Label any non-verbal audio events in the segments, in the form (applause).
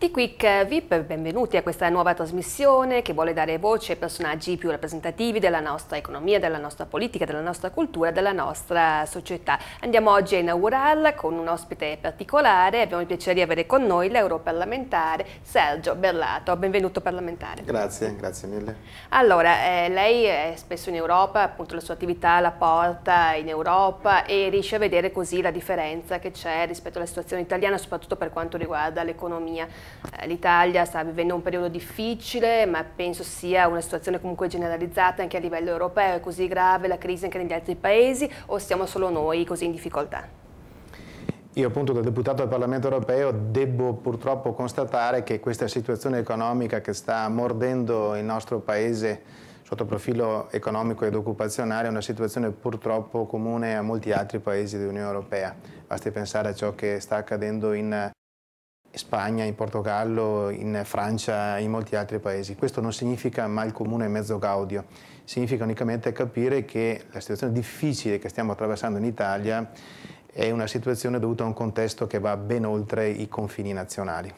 T-Quick VIP, benvenuti a questa nuova trasmissione che vuole dare voce ai personaggi più rappresentativi della nostra economia, della nostra politica, della nostra cultura, della nostra società. Andiamo oggi a inaugurarla con un ospite particolare, abbiamo il piacere di avere con noi l'europarlamentare Sergio Berlato. Benvenuto parlamentare. Grazie, grazie mille. Allora, eh, lei è spesso in Europa, appunto la sua attività la porta in Europa e riesce a vedere così la differenza che c'è rispetto alla situazione italiana, soprattutto per quanto riguarda l'economia. Eh, L'Italia sta vivendo un periodo difficile, ma penso sia una situazione comunque generalizzata anche a livello europeo. È così grave la crisi anche negli altri paesi o siamo solo noi così in difficoltà? Io appunto da deputato al Parlamento europeo devo purtroppo constatare che questa situazione economica che sta mordendo il nostro paese sotto profilo economico ed occupazionale è una situazione purtroppo comune a molti altri paesi dell'Unione europea. Basti pensare a ciò che sta accadendo in in Spagna, in Portogallo, in Francia in molti altri paesi. Questo non significa mal comune e mezzo gaudio, significa unicamente capire che la situazione difficile che stiamo attraversando in Italia è una situazione dovuta a un contesto che va ben oltre i confini nazionali.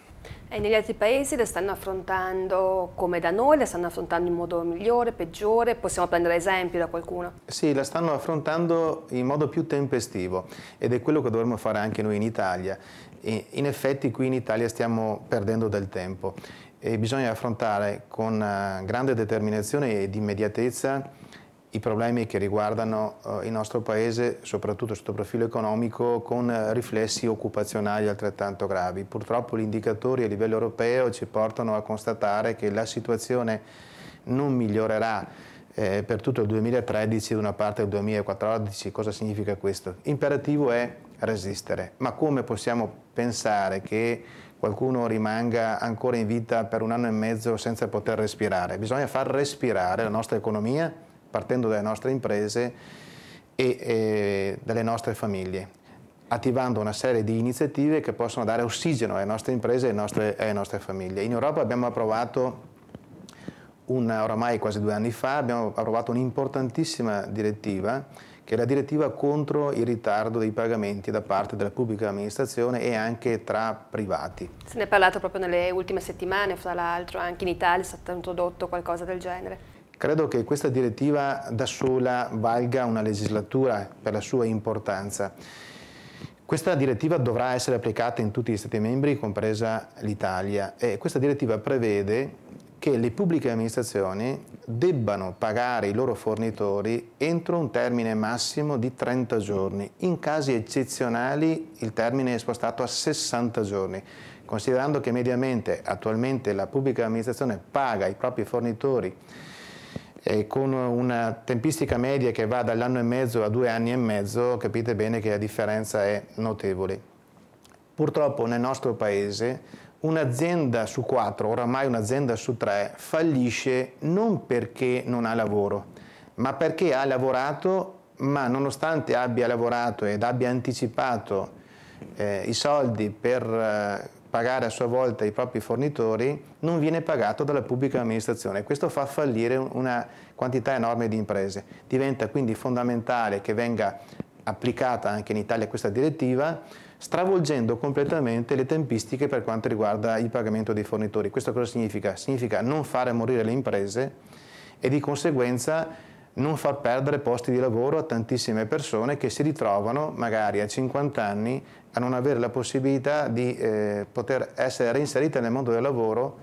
E eh, negli altri paesi le stanno affrontando come da noi, le stanno affrontando in modo migliore, peggiore, possiamo prendere esempio da qualcuno? Sì, la stanno affrontando in modo più tempestivo ed è quello che dovremmo fare anche noi in Italia. E in effetti qui in Italia stiamo perdendo del tempo e bisogna affrontare con eh, grande determinazione ed immediatezza i problemi che riguardano eh, il nostro paese, soprattutto sotto profilo economico, con riflessi occupazionali altrettanto gravi. Purtroppo gli indicatori a livello europeo ci portano a constatare che la situazione non migliorerà eh, per tutto il 2013 e una parte del 2014. Cosa significa questo? Imperativo è resistere, ma come possiamo pensare che qualcuno rimanga ancora in vita per un anno e mezzo senza poter respirare? Bisogna far respirare la nostra economia partendo dalle nostre imprese e eh, dalle nostre famiglie attivando una serie di iniziative che possono dare ossigeno alle nostre imprese e alle nostre, alle nostre famiglie. In Europa abbiamo approvato, un, oramai quasi due anni fa, abbiamo approvato un'importantissima direttiva che è la direttiva contro il ritardo dei pagamenti da parte della pubblica amministrazione e anche tra privati. Se ne è parlato proprio nelle ultime settimane, fra l'altro anche in Italia è stato introdotto qualcosa del genere. Credo che questa direttiva da sola valga una legislatura per la sua importanza. Questa direttiva dovrà essere applicata in tutti gli Stati membri, compresa l'Italia, e questa direttiva prevede che le pubbliche amministrazioni debbano pagare i loro fornitori entro un termine massimo di 30 giorni. In casi eccezionali il termine è spostato a 60 giorni, considerando che mediamente attualmente la pubblica amministrazione paga i propri fornitori eh, con una tempistica media che va dall'anno e mezzo a due anni e mezzo, capite bene che la differenza è notevole. Purtroppo nel nostro paese un'azienda su quattro, oramai un'azienda su tre, fallisce non perché non ha lavoro, ma perché ha lavorato, ma nonostante abbia lavorato ed abbia anticipato eh, i soldi per eh, pagare a sua volta i propri fornitori, non viene pagato dalla pubblica amministrazione. Questo fa fallire una quantità enorme di imprese. Diventa quindi fondamentale che venga applicata anche in Italia questa direttiva, stravolgendo completamente le tempistiche per quanto riguarda il pagamento dei fornitori. Questo cosa significa? Significa non fare morire le imprese e di conseguenza non far perdere posti di lavoro a tantissime persone che si ritrovano magari a 50 anni a non avere la possibilità di eh, poter essere reinserite nel mondo del lavoro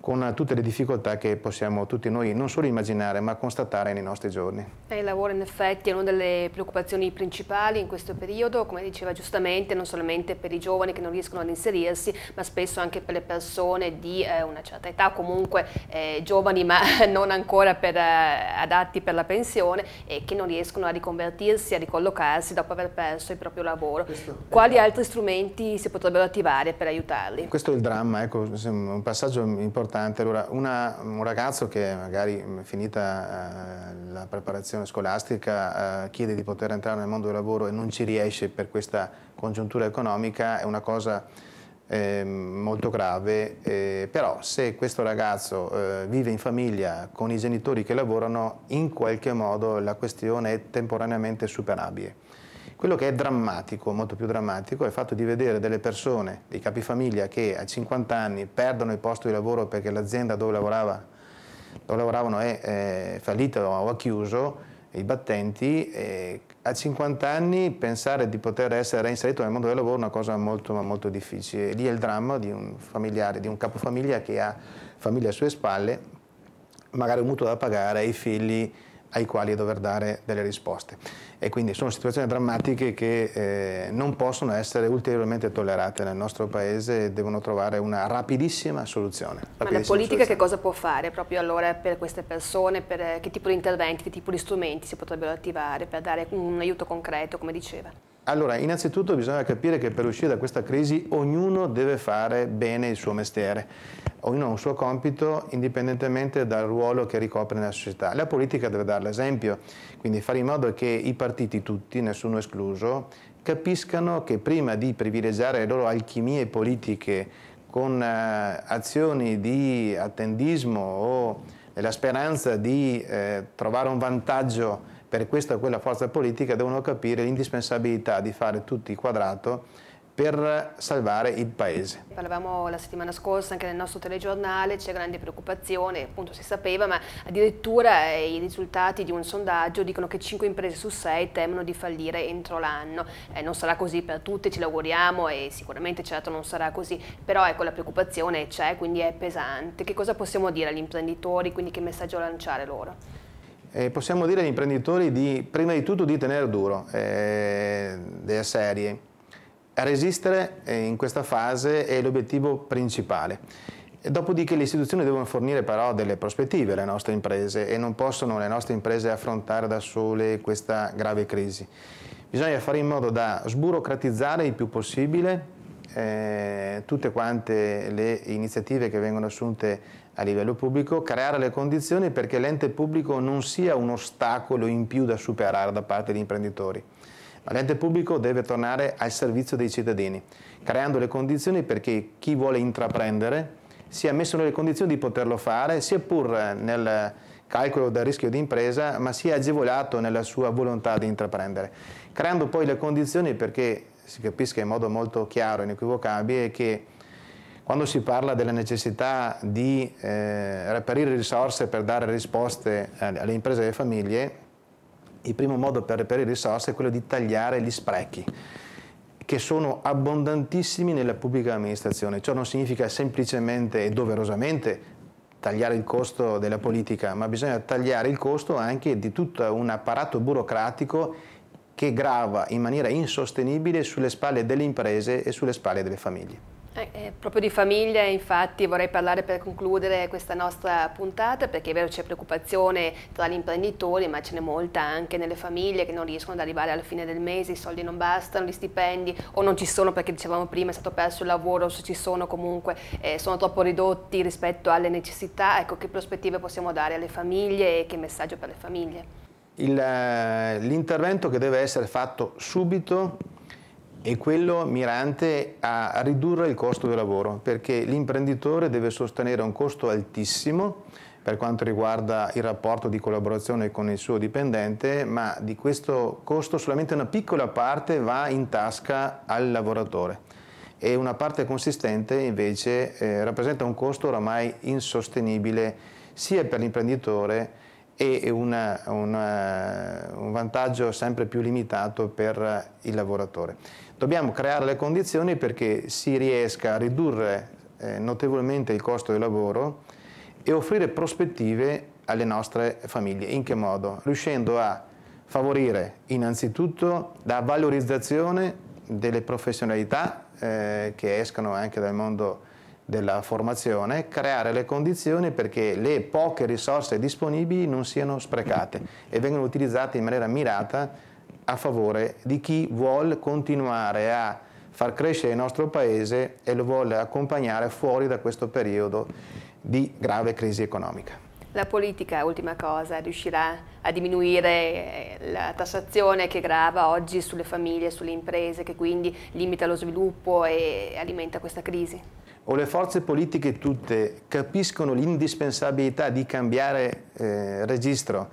con tutte le difficoltà che possiamo tutti noi non solo immaginare ma constatare nei nostri giorni. Il lavoro in effetti è una delle preoccupazioni principali in questo periodo, come diceva giustamente, non solamente per i giovani che non riescono ad inserirsi, ma spesso anche per le persone di eh, una certa età, comunque eh, giovani ma (laughs) non ancora per, eh, adatti per la pensione e che non riescono a riconvertirsi, a ricollocarsi dopo aver perso il proprio lavoro. Questo Quali altri strumenti si potrebbero attivare per aiutarli? Questo è il dramma, ecco, un passaggio importante importante. Allora, una, un ragazzo che magari mm, finita eh, la preparazione scolastica eh, chiede di poter entrare nel mondo del lavoro e non ci riesce per questa congiuntura economica è una cosa eh, molto grave, eh, però se questo ragazzo eh, vive in famiglia con i genitori che lavorano, in qualche modo la questione è temporaneamente superabile. Quello che è drammatico, molto più drammatico, è il fatto di vedere delle persone, dei capifamiglia che a 50 anni perdono il posto di lavoro perché l'azienda dove, lavorava, dove, lavoravano è, è eh, fallita o ha chiuso, i battenti, eh, a 50 anni pensare di poter essere reinserito nel mondo del lavoro è una cosa molto, molto difficile. lì è il dramma di un familiare, di un capofamiglia che ha famiglia alle sue spalle, magari un mutuo da pagare, i figli ai quali dover dare delle risposte. E quindi sono situazioni drammatiche che eh, non possono essere ulteriormente tollerate nel nostro Paese e devono trovare una rapidissima soluzione. Rapidissima Ma la politica soluzione. che cosa può fare proprio allora per queste persone? Per, eh, che tipo di interventi, che tipo di strumenti si potrebbero attivare per dare un aiuto concreto, come diceva? Allora, innanzitutto bisogna capire che per uscire da questa crisi ognuno deve fare bene il suo mestiere, ognuno ha un suo compito indipendentemente dal ruolo che ricopre nella società. La politica deve dare l'esempio, quindi fare in modo che i partiti tutti, nessuno escluso, capiscano che prima di privilegiare le loro alchimie politiche con eh, azioni di attendismo o nella speranza di eh, trovare un vantaggio per questa o quella forza politica devono capire l'indispensabilità di fare tutti quadrato per salvare il paese. Parlavamo la settimana scorsa anche nel nostro telegiornale, c'è grande preoccupazione, appunto si sapeva, ma addirittura eh, i risultati di un sondaggio dicono che 5 imprese su 6 temono di fallire entro l'anno. Eh, non sarà così per tutte, ce l'auguriamo e sicuramente certo non sarà così, però ecco la preoccupazione c'è, quindi è pesante. Che cosa possiamo dire agli imprenditori, quindi che messaggio lanciare loro? eh, possiamo dire agli imprenditori di, prima di tutto di tenere duro, eh, delle serie, a resistere eh, in questa fase è l'obiettivo principale. dopodiché le istituzioni devono fornire però delle prospettive alle nostre imprese e non possono le nostre imprese affrontare da sole questa grave crisi. Bisogna fare in modo da sburocratizzare il più possibile eh, tutte quante le iniziative che vengono assunte a livello pubblico, creare le condizioni perché l'ente pubblico non sia un ostacolo in più da superare da parte degli imprenditori. Ma l'ente pubblico deve tornare al servizio dei cittadini, creando le condizioni perché chi vuole intraprendere sia messo nelle condizioni di poterlo fare, sia pur nel calcolo del rischio di impresa, ma sia agevolato nella sua volontà di intraprendere, creando poi le condizioni perché si capisca in modo molto chiaro e inequivocabile che quando si parla della necessità di eh, reperire risorse per dare risposte eh, alle imprese e alle famiglie, il primo modo per reperire risorse è quello di tagliare gli sprechi che sono abbondantissimi nella pubblica amministrazione. Ciò non significa semplicemente e doverosamente tagliare il costo della politica, ma bisogna tagliare il costo anche di tutto un apparato burocratico che grava in maniera insostenibile sulle spalle delle imprese e sulle spalle delle famiglie. Eh, eh, proprio di famiglia, infatti vorrei parlare per concludere questa nostra puntata perché è vero c'è preoccupazione tra gli imprenditori ma ce n'è molta anche nelle famiglie che non riescono ad arrivare alla fine del mese, i soldi non bastano, gli stipendi o non ci sono perché dicevamo prima è stato perso il lavoro, o se ci sono comunque eh, sono troppo ridotti rispetto alle necessità, ecco che prospettive possiamo dare alle famiglie e che messaggio per le famiglie? Eh, l'intervento che deve essere fatto subito e quello mirante a ridurre il costo del lavoro, perché l'imprenditore deve sostenere un costo altissimo per quanto riguarda il rapporto di collaborazione con il suo dipendente, ma di questo costo solamente una piccola parte va in tasca al lavoratore e una parte consistente invece eh, rappresenta un costo oramai insostenibile sia per l'imprenditore e una, una, eh, un vantaggio sempre più limitato per il lavoratore. Dobbiamo creare le condizioni perché si riesca a ridurre eh, notevolmente il costo del lavoro e offrire prospettive alle nostre famiglie. In che modo? Riuscendo a favorire innanzitutto la valorizzazione delle professionalità eh, che escano anche dal mondo della formazione, creare le condizioni perché le poche risorse disponibili non siano sprecate e vengano utilizzate in maniera mirata a favore di chi vuole continuare a far crescere il nostro Paese e lo vuole accompagnare fuori da questo periodo di grave crisi economica. La politica, ultima cosa, riuscirà a diminuire eh, la tassazione che grava oggi sulle famiglie sulle imprese, che quindi limita lo sviluppo e alimenta questa crisi? o le forze politiche tutte capiscono l'indispensabilità di cambiare eh, registro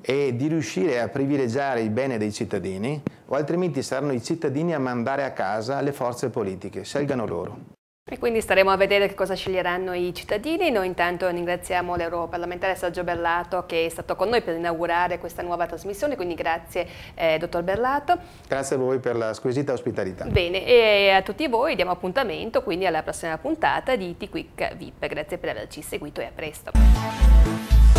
e di riuscire a privilegiare il bene dei cittadini, o altrimenti saranno i cittadini a mandare a casa le forze politiche, scelgano loro. E quindi staremo a vedere che cosa sceglieranno i cittadini. Noi intanto ringraziamo l'europarlamentare Sergio Berlato che è stato con noi per inaugurare questa nuova trasmissione, quindi grazie eh, dottor Berlato. Grazie a voi per la squisita ospitalità. Bene, e a tutti voi diamo appuntamento quindi alla prossima puntata di T-Quick VIP. Grazie per averci seguito e a presto.